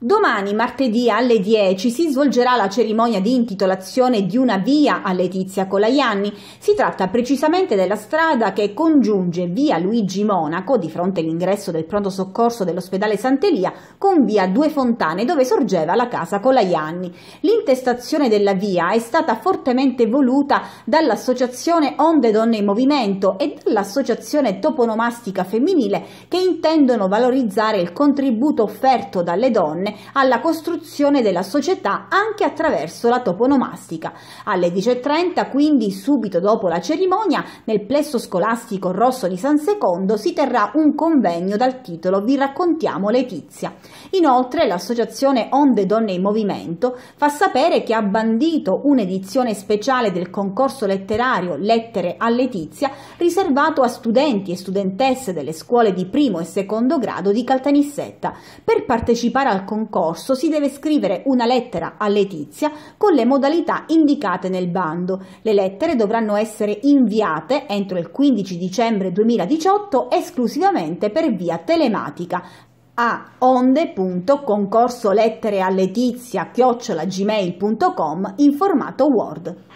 Domani, martedì alle 10, si svolgerà la cerimonia di intitolazione di una via a Letizia Colaianni. Si tratta precisamente della strada che congiunge via Luigi Monaco, di fronte all'ingresso del pronto soccorso dell'ospedale Sant'Elia, con via Due Fontane, dove sorgeva la casa Colaianni. L'intestazione della via è stata fortemente voluta dall'associazione Onde Donne in Movimento e dall'associazione Toponomastica Femminile, che intendono valorizzare il contributo offerto dalle donne donne alla costruzione della società anche attraverso la toponomastica. Alle 10.30, quindi subito dopo la cerimonia, nel plesso scolastico Rosso di San Secondo si terrà un convegno dal titolo Vi raccontiamo Letizia. Inoltre l'associazione Onde Donne in Movimento fa sapere che ha bandito un'edizione speciale del concorso letterario Lettere a Letizia riservato a studenti e studentesse delle scuole di primo e secondo grado di Caltanissetta. Per partecipare al concorso concorso si deve scrivere una lettera a Letizia con le modalità indicate nel bando. Le lettere dovranno essere inviate entro il 15 dicembre 2018 esclusivamente per via telematica a onde.concorsoletterealetizia.gmail.com in formato Word.